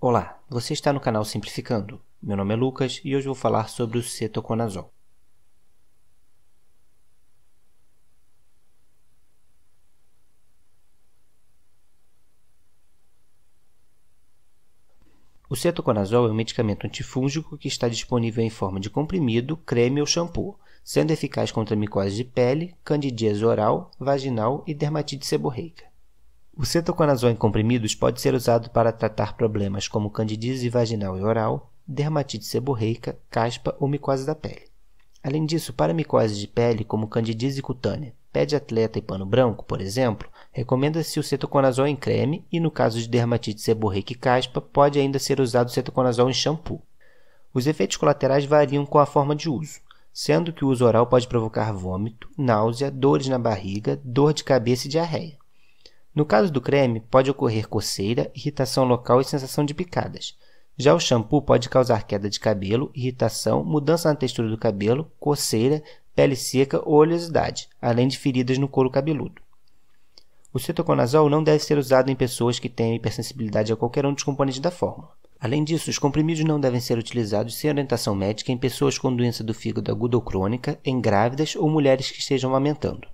Olá, você está no canal Simplificando. Meu nome é Lucas e hoje vou falar sobre o cetoconazol. O cetoconazol é um medicamento antifúngico que está disponível em forma de comprimido, creme ou shampoo, sendo eficaz contra micose de pele, candidíase oral, vaginal e dermatite seborreica. O cetoconazol em comprimidos pode ser usado para tratar problemas como candidíase vaginal e oral, dermatite seborreica, caspa ou micose da pele. Além disso, para micose de pele, como candidíase cutânea, pé de atleta e pano branco, por exemplo, recomenda-se o cetoconazol em creme e, no caso de dermatite seborreica e caspa, pode ainda ser usado o cetoconazol em shampoo. Os efeitos colaterais variam com a forma de uso sendo que o uso oral pode provocar vômito, náusea, dores na barriga, dor de cabeça e diarreia. No caso do creme, pode ocorrer coceira, irritação local e sensação de picadas. Já o shampoo pode causar queda de cabelo, irritação, mudança na textura do cabelo, coceira, pele seca ou oleosidade, além de feridas no couro cabeludo. O cetoconazol não deve ser usado em pessoas que têm hipersensibilidade a qualquer um dos componentes da fórmula. Além disso, os comprimidos não devem ser utilizados sem orientação médica em pessoas com doença do fígado aguda ou crônica, em grávidas ou mulheres que estejam amamentando.